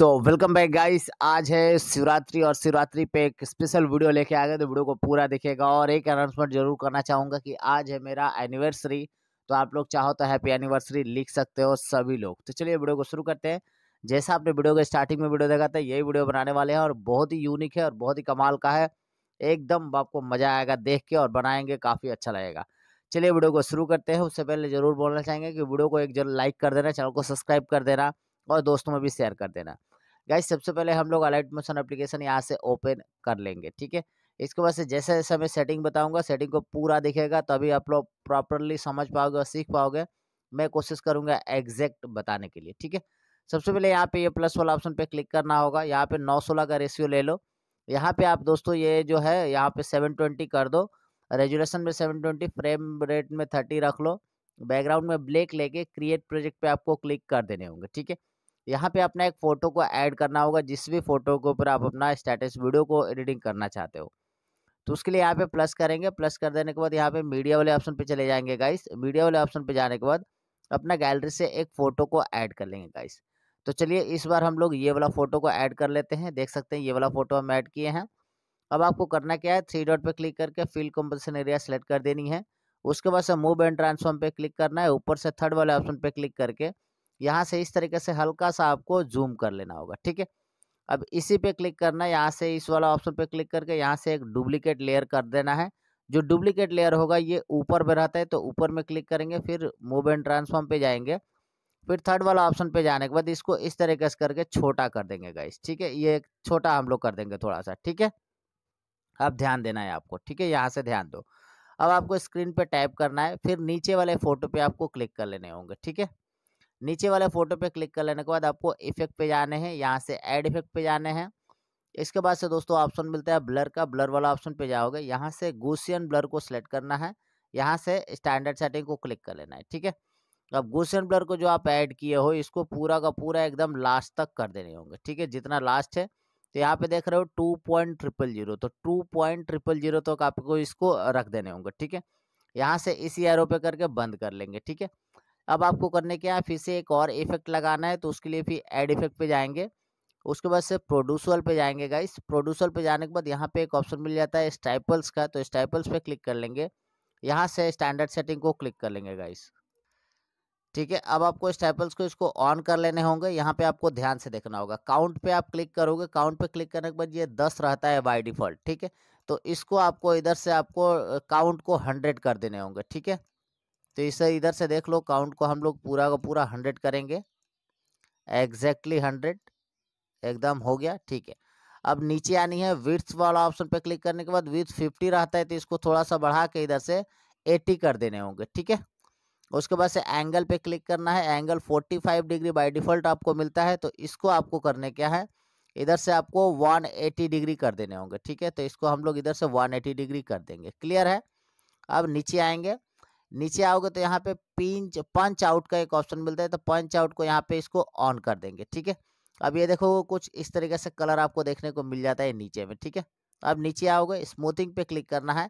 so welcome back guys आज है शिवरात्रि और शिवरात्रि पे एक स्पेशल वीडियो लेके आ गए तो वीडियो को पूरा दिखेगा और एक अनाउंसमेंट जरूर करना चाहूँगा कि आज है मेरा एनिवर्सरी तो आप लोग चाहो तो हैप्पी एनिवर्सरी लिख सकते हो सभी लोग तो चलिए वीडियो को शुरू करते हैं जैसा आपने वीडियो के स्टार्टिंग में वीडियो देखा था यही वीडियो बनाने वाले हैं और बहुत ही यूनिक है और बहुत ही कमाल का है एकदम आपको मज़ा आएगा देख के और बनाएंगे काफ़ी अच्छा लगेगा चलिए वीडियो को शुरू करते हैं उससे पहले ज़रूर बोलना चाहेंगे कि वीडियो को एक जरूर लाइक कर देना चैनल को सब्सक्राइब कर देना और दोस्तों में भी शेयर कर देना गाइस सबसे पहले हम लोग अलाइट मोशन एप्लीकेशन यहाँ से ओपन कर लेंगे ठीक है इसके बाद से जैसे जैसे मैं सेटिंग बताऊंगा सेटिंग को पूरा दिखेगा तभी आप लोग प्रॉपरली समझ पाओगे और सीख पाओगे मैं कोशिश करूंगा एग्जैक्ट बताने के लिए ठीक है सबसे पहले यहाँ पे ये प्लस वाला ऑप्शन पे क्लिक करना होगा यहाँ पे 916 का रेशियो ले लो यहाँ पे आप दोस्तों ये जो है यहाँ पे 720 कर दो रेजुलेशन में ट्वेंटी फ्रेम रेट में थर्टी रख लो बैकग्राउंड में ब्लैक लेके क्रिएट प्रोजेक्ट पे आपको क्लिक कर देने होंगे ठीक है यहाँ पे अपना एक फ़ोटो को ऐड करना होगा जिस भी फ़ोटो के ऊपर आप अपना स्टेटस वीडियो को एडिटिंग करना चाहते हो तो उसके लिए यहाँ पे प्लस करेंगे प्लस कर देने के बाद यहाँ पे मीडिया वाले ऑप्शन पे चले जाएंगे गाइस मीडिया वाले ऑप्शन पे जाने के बाद अपना गैलरी से एक फ़ोटो को ऐड कर लेंगे गाइस तो चलिए इस बार हम लोग ये वाला फ़ोटो को ऐड कर लेते हैं देख सकते हैं ये वाला फ़ोटो हम ऐड किए हैं अब आपको करना क्या है थ्री डॉट पर क्लिक करके फील्ड कंपल्सन एरिया सेलेक्ट कर देनी है उसके बाद से मूव एंड ट्रांसफॉर्म पे क्लिक करना है ऊपर से थर्ड वाले ऑप्शन पे क्लिक करके यहाँ से इस तरीके से हल्का सा आपको जूम कर लेना होगा ठीक है अब इसी पे क्लिक करना है यहाँ से इस वाला ऑप्शन पे क्लिक करके यहाँ से एक डुप्लीकेट लेयर कर देना है जो डुप्लीकेट लेयर होगा ये ऊपर में रहता है तो ऊपर में क्लिक करेंगे फिर मूव एंड ट्रांसफॉर्म पे जाएंगे फिर थर्ड वाला ऑप्शन पे जाने के बाद इसको इस तरीके से करके छोटा कर देंगे गाइस ठीक है ये छोटा हम लोग कर देंगे थोड़ा सा ठीक है अब ध्यान देना है आपको ठीक है यहाँ से ध्यान दो अब आपको स्क्रीन पे टाइप करना है फिर नीचे वाले फोटो पे आपको क्लिक कर लेने होंगे ठीक है नीचे वाले फोटो पे क्लिक कर लेने के बाद आपको इफेक्ट पे जाने हैं यहाँ से एड इफेक्ट पे जाने हैं इसके बाद से दोस्तों ऑप्शन मिलता है ब्लर का ब्लर वाला ऑप्शन पे जाओगे यहाँ से गूसियन ब्लर को सिलेक्ट करना है यहाँ से स्टैंडर्ड सेटिंग को क्लिक कर लेना है ठीक है अब गूसियन ब्लर को जो आप ऐड किए हो इसको पूरा का पूरा एकदम लास्ट तक कर देने होंगे ठीक है जितना लास्ट है तो यहाँ पे देख रहे हो टू पॉइंट ट्रिपल जीरो तो टू पॉइंट ट्रिपल जीरो तक आपको इसको रख देने होंगे ठीक है यहाँ से इसी एरो पे करके बंद कर लेंगे ठीक है अब आपको करने के यहाँ फिर से एक और इफेक्ट लगाना है तो उसके लिए फिर एड इफेक्ट पे जाएंगे उसके बाद से प्रोड्यूसल पे जाएंगे गाइस प्रोड्यूसल पे जाने के बाद यहाँ पे एक ऑप्शन मिल जाता है स्टाइपल्स का तो स्टाइपल्स पे क्लिक कर लेंगे यहाँ से स्टैंडर्ड सेटिंग को क्लिक कर लेंगे गाइस ठीक है अब आपको स्टाइपल्स को इसको ऑन कर लेने होंगे यहाँ पे आपको ध्यान से देखना होगा काउंट पे आप क्लिक करोगे काउंट पे क्लिक करने के बाद ये दस रहता है बाई डिफॉल्ट ठीक है तो इसको आपको इधर से आपको काउंट को हंड्रेड कर देने होंगे ठीक है तो इसे इधर से देख लो काउंट को हम लोग पूरा का पूरा हंड्रेड करेंगे एग्जैक्टली हंड्रेड एकदम हो गया ठीक है अब नीचे आनी है विथ वाला ऑप्शन पे क्लिक करने के बाद विथ फिफ्टी रहता है तो इसको थोड़ा सा बढ़ा के इधर से एटी कर देने होंगे ठीक है उसके बाद से एंगल पे क्लिक करना है angle forty five degree by default आपको मिलता है तो इसको आपको करने क्या है इधर से आपको वन एटी डिग्री कर देने होंगे ठीक है तो इसको हम लोग इधर से वन एटी डिग्री कर देंगे क्लियर है अब नीचे आएंगे नीचे आओगे तो यहाँ पे पिंच पंच आउट का एक ऑप्शन मिलता है तो पंच आउट को यहाँ पे इसको ऑन कर देंगे ठीक है अब ये देखो कुछ इस तरीके से कलर आपको देखने को मिल जाता है नीचे में ठीक है अब नीचे आओगे स्मूथिंग पे क्लिक करना है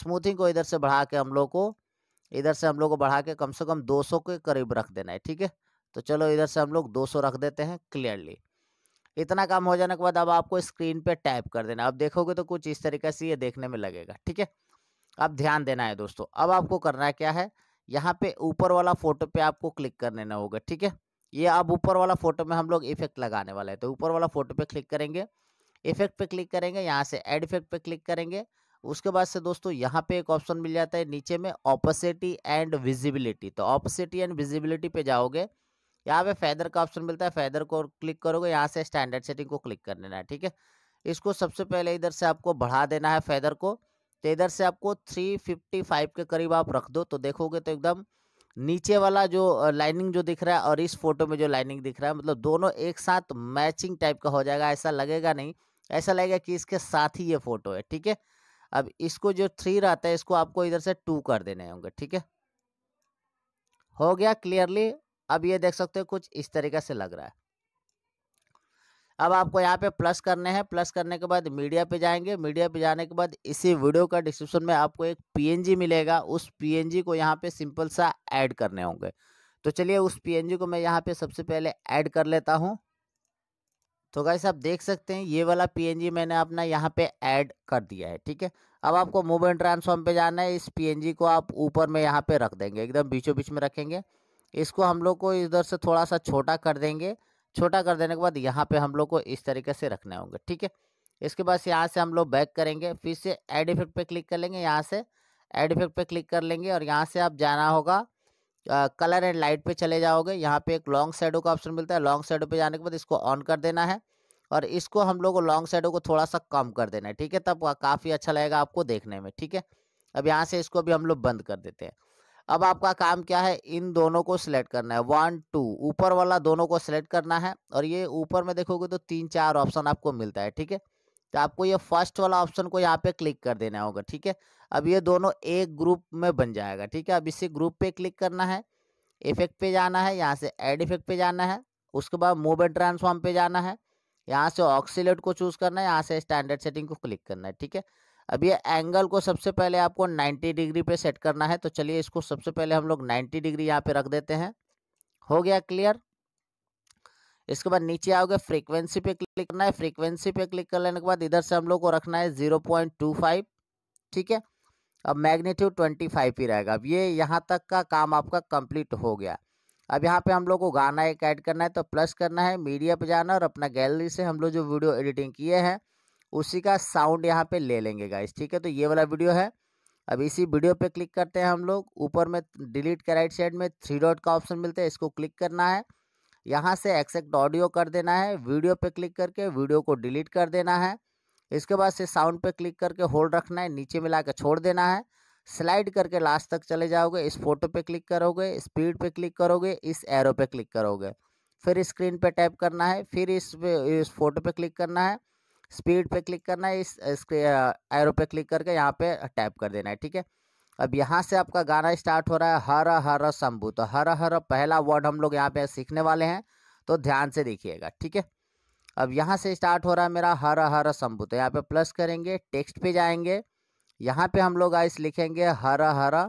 स्मूथिंग को इधर से बढ़ा के हम लोग को इधर से हम लोग को बढ़ा के कम से कम 200 के करीब रख देना है ठीक है तो चलो इधर से हम लोग 200 रख देते हैं क्लियरली इतना काम हो जाने के बाद अब आपको स्क्रीन पे टाइप कर देना अब देखोगे तो कुछ इस तरीके से ये देखने में लगेगा ठीक है अब ध्यान देना है दोस्तों अब आपको करना क्या है यहाँ पे ऊपर वाला फोटो पे आपको क्लिक कर लेना होगा ठीक है ये अब ऊपर वाला फोटो में हम लोग इफेक्ट लगाने वाले हैं तो ऊपर वाला फोटो पे क्लिक करेंगे इफेक्ट पे क्लिक करेंगे यहाँ से एड इफेक्ट पे क्लिक करेंगे उसके बाद से दोस्तों यहाँ पे एक ऑप्शन मिल जाता है नीचे में ऑपोसिटी एंड विजिबिलिटी तो ऑपोसिटी एंड विजिबिलिटी पे जाओगे यहाँ पे फैदर का ऑप्शन मिलता है फैदर को क्लिक करोगे यहाँ से स्टैंडर्ड सेटिंग को क्लिक कर लेना है ठीक है इसको सबसे पहले इधर से आपको बढ़ा देना है फैदर को तो इधर से आपको 355 के करीब आप रख दो तो देखोगे तो एकदम नीचे वाला जो लाइनिंग जो दिख रहा है और इस फोटो में जो लाइनिंग दिख रहा है मतलब दोनों एक साथ मैचिंग टाइप का हो जाएगा ऐसा लगेगा नहीं ऐसा लगेगा कि इसके साथ ही ये फोटो है ठीक है अब इसको जो थ्री रहता है इसको आपको इधर से टू कर देने होंगे ठीक है हो गया क्लियरली अब ये देख सकते हो कुछ इस तरीके से लग रहा है अब आपको यहाँ पे प्लस करने हैं प्लस करने के बाद मीडिया पे जाएंगे मीडिया पे जाने के बाद इसी वीडियो का डिस्क्रिप्शन में आपको एक पीएनजी मिलेगा उस पीएनजी को यहाँ पे सिंपल सा ऐड करने होंगे तो चलिए उस पीएनजी को मैं यहाँ पे सबसे पहले ऐड कर लेता हूँ तो गाइस आप देख सकते हैं ये वाला पीएनजी मैंने अपना यहाँ पे ऐड कर दिया है ठीक है अब आपको मूव एंड ट्रांसफॉर्म पे जाना है इस पीएनजी को आप ऊपर में यहाँ पे रख देंगे एकदम बीचों बीच में रखेंगे इसको हम लोग को इधर से थोड़ा सा छोटा कर देंगे छोटा कर देने के बाद यहाँ पे हम लोग को इस तरीके से रखने होंगे ठीक है इसके बाद यहाँ से हम लोग बैक करेंगे फिर से एड इफेक्ट पे क्लिक कर लेंगे यहाँ से एड इफेक्ट पे क्लिक कर लेंगे और यहाँ से आप जाना होगा कलर एंड लाइट पे चले जाओगे यहाँ पे एक लॉन्ग शेडो का ऑप्शन मिलता है लॉन्ग शेडो पे जाने के बाद इसको ऑन कर देना है और इसको हम लोग लॉन्ग शेडो को थोड़ा सा कम कर देना है ठीक है तब काफ़ी अच्छा लगेगा आपको देखने में ठीक है अब यहाँ से इसको भी हम लोग बंद कर देते हैं अब आपका काम क्या है इन दोनों को सिलेक्ट करना है वन टू ऊपर वाला दोनों को सिलेक्ट करना है और ये ऊपर में देखोगे तो तीन चार ऑप्शन आपको मिलता है ठीक है तो आपको ये फर्स्ट वाला ऑप्शन को यहाँ पे क्लिक कर देना होगा ठीक है अब ये दोनों एक ग्रुप में बन जाएगा ठीक है अब इसी ग्रुप पे क्लिक करना है इफेक्ट पे जाना है यहाँ से एड इफेक्ट पे जाना है उसके बाद मूव एंड ट्रांसफॉर्म पे जाना है यहाँ से ऑक्सीलेट को चूज करना है यहाँ से स्टैंडर्ड सेटिंग को क्लिक करना है ठीक है अब ये एंगल को सबसे पहले आपको 90 डिग्री पे सेट करना है तो चलिए इसको सबसे पहले हम लोग 90 डिग्री यहाँ पे रख देते हैं हो गया क्लियर इसके बाद नीचे आओगे फ्रीक्वेंसी पे क्लिक करना है फ्रीक्वेंसी पे क्लिक कर लेने के बाद इधर से हम लोग को रखना है जीरो पॉइंट टू फाइव ठीक है अब मैग्नीट्यूड ट्वेंटी फाइव ही रहेगा अब ये यहाँ तक का काम आपका कंप्लीट हो गया अब यहाँ पे हम लोग को गाना एक ऐड करना है तो प्लस करना है मीडिया पे जाना और अपना गैलरी से हम लोग जो वीडियो एडिटिंग किए हैं उसी का साउंड यहाँ पे ले लेंगे गाइस ठीक है तो ये वाला वीडियो है अब इसी वीडियो पे क्लिक करते हैं हम लोग ऊपर में डिलीट के राइट साइड में थ्री डॉट का ऑप्शन मिलता है इसको क्लिक करना है यहाँ से एक्सेक्ट ऑडियो कर देना है वीडियो पे क्लिक करके वीडियो को डिलीट कर देना है इसके बाद से साउंड पे क्लिक करके होल्ड रखना है नीचे मिला के छोड़ देना है स्लाइड करके लास्ट तक चले जाओगे इस फोटो पे क्लिक करोगे स्पीड पे क्लिक करोगे इस एरो पे क्लिक करोगे फिर स्क्रीन पे टैप करना है फिर इस इस फोटो पे क्लिक करना है स्पीड पे क्लिक करना है इस एरो पे क्लिक करके यहाँ पे टाइप कर देना है ठीक है अब यहाँ से आपका गाना स्टार्ट हो रहा है हर हर शंभू तो हर हर पहला वर्ड हम लोग यहाँ पे सीखने वाले हैं तो ध्यान से देखिएगा ठीक है अब यहाँ से स्टार्ट हो रहा है मेरा हर हर शंभू तो यहाँ पे प्लस करेंगे टेक्स्ट पे जाएंगे यहाँ पे हम लोग आइस लिखेंगे हर हर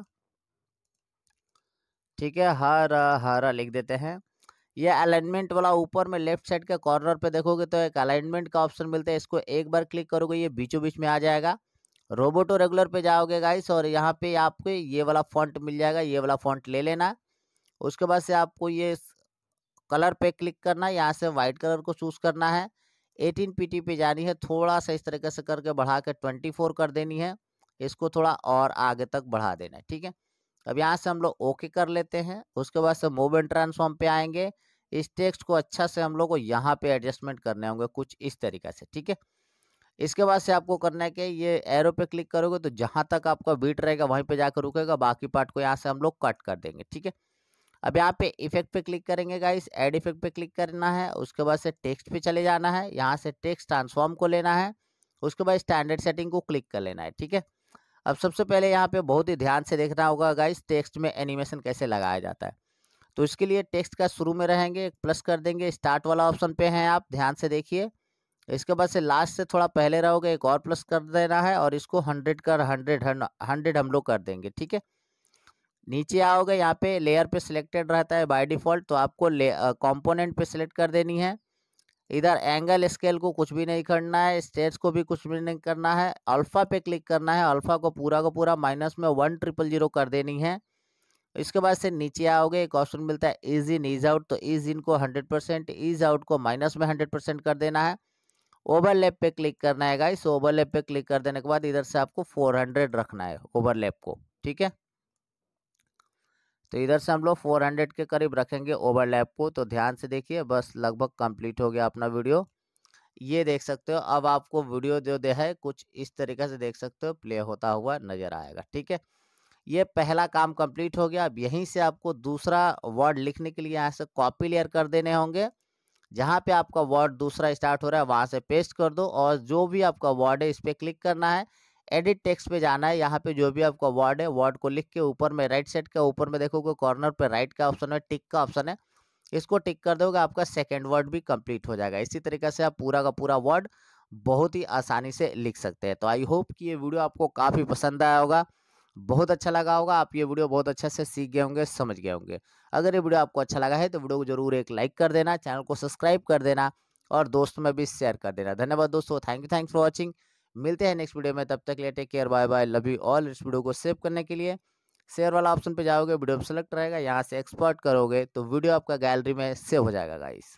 ठीक है हर हर लिख देते हैं ये अलाइनमेंट वाला ऊपर में लेफ्ट साइड के कॉर्नर पे देखोगे तो एक अलाइनमेंट का ऑप्शन मिलता है इसको एक बार क्लिक करोगे ये बीचों बीच में आ जाएगा रोबोटो तो रेगुलर पे जाओगे गाइस और यहाँ पे आपको ये वाला फॉन्ट मिल जाएगा ये वाला फॉन्ट ले लेना उसके बाद से आपको ये कलर पे क्लिक करना है यहाँ से वाइट कलर को चूज़ करना है एटीन पी पे जानी है थोड़ा सा इस तरीके से करके बढ़ा के ट्वेंटी फोर कर देनी है इसको थोड़ा और आगे तक बढ़ा देना है ठीक है अब यहाँ से हम लोग ओके कर लेते हैं उसके बाद से मूव एंड ट्रांसफॉर्म पे आएंगे इस टेक्स्ट को अच्छा से हम लोग को यहाँ पे एडजस्टमेंट करने होंगे कुछ इस तरीका से ठीक है इसके बाद से आपको करना है कि ये एरो पे क्लिक करोगे तो जहाँ तक आपका बीट रहेगा वहीं पे जाकर रुकेगा बाकी पार्ट को यहाँ से हम लोग कट कर देंगे ठीक है अब यहाँ पे इफेक्ट पे क्लिक करेंगे गाइस एड इफेक्ट पे क्लिक करना है उसके बाद से टेक्स्ट पे चले जाना है यहाँ से टेक्स्ट ट्रांसफॉर्म को लेना है उसके बाद स्टैंडर्ड सेटिंग को क्लिक कर लेना है ठीक है अब सबसे पहले यहाँ पे बहुत ही ध्यान से देखना होगा गाइस टेक्स्ट में एनिमेशन कैसे लगाया जाता है तो इसके लिए टेक्स्ट का शुरू में रहेंगे प्लस कर देंगे स्टार्ट वाला ऑप्शन पे हैं आप ध्यान से देखिए इसके बाद से लास्ट से थोड़ा पहले रहोगे एक और प्लस कर देना है और इसको हंड्रेड कर हंड्रेड हंड्रेड हम लोग कर देंगे ठीक है नीचे आओगे यहाँ पे लेयर पे सिलेक्टेड रहता है बाय डिफ़ॉल्ट तो आपको कंपोनेंट पे सिलेक्ट कर देनी है इधर एंगल स्केल को कुछ भी नहीं करना है स्टेट्स को भी कुछ भी नहीं करना है अल्फ़ा पे क्लिक करना है अल्फ़ा को पूरा को पूरा माइनस में वन ट्रिपल जीरो कर देनी है इसके बाद से नीचे आओगे एक ऑप्शन मिलता है इज इन इज आउट तो इज इन को हंड्रेड परसेंट इज आउट को माइनस में हंड्रेड परसेंट कर देना है ओवरलैप पे क्लिक करना है गाइस ओवरलैप पे क्लिक कर देने के बाद इधर से आपको फोर हंड्रेड रखना है ओवरलैप को ठीक है तो इधर से हम लोग 400 के करीब रखेंगे ओवरलैप को तो ध्यान से देखिए बस लगभग कंप्लीट हो गया अपना वीडियो ये देख सकते हो अब आपको वीडियो जो दे है कुछ इस तरीके से देख सकते हो प्ले होता हुआ नज़र आएगा ठीक है ये पहला काम कंप्लीट हो गया अब यहीं से आपको दूसरा वर्ड लिखने के लिए यहाँ से कॉपी लेयर कर देने होंगे जहाँ पे आपका वर्ड दूसरा स्टार्ट हो रहा है वहाँ से पेस्ट कर दो और जो भी आपका वर्ड है इस पर क्लिक करना है एडिट टेक्स्ट पे जाना है यहाँ पे जो भी आपका वर्ड है वर्ड को लिख के ऊपर में राइट साइड के ऊपर में देखोगे कॉर्नर पे राइट का ऑप्शन है टिक का ऑप्शन है इसको टिक कर दोगे आपका सेकेंड वर्ड भी कंप्लीट हो जाएगा इसी तरीके से आप पूरा का पूरा वर्ड बहुत ही आसानी से लिख सकते हैं तो आई होप कि ये वीडियो आपको काफ़ी पसंद आया होगा बहुत अच्छा लगा होगा आप ये वीडियो बहुत अच्छे से सीख गए होंगे समझ गए होंगे अगर ये वीडियो आपको अच्छा लगा है तो वीडियो को जरूर एक लाइक कर देना चैनल को सब्सक्राइब कर देना और दोस्तों में भी शेयर कर देना धन्यवाद दोस्तों thank you thanks for watching मिलते हैं नेक्स्ट वीडियो में तब तक ले take care bye bye love you all इस वीडियो को सेव करने के लिए शेयर वाला ऑप्शन पे जाओगे वीडियो सेलेक्ट रहेगा यहाँ से एक्सपोर्ट करोगे तो वीडियो आपका गैलरी में सेव हो जाएगा गाइस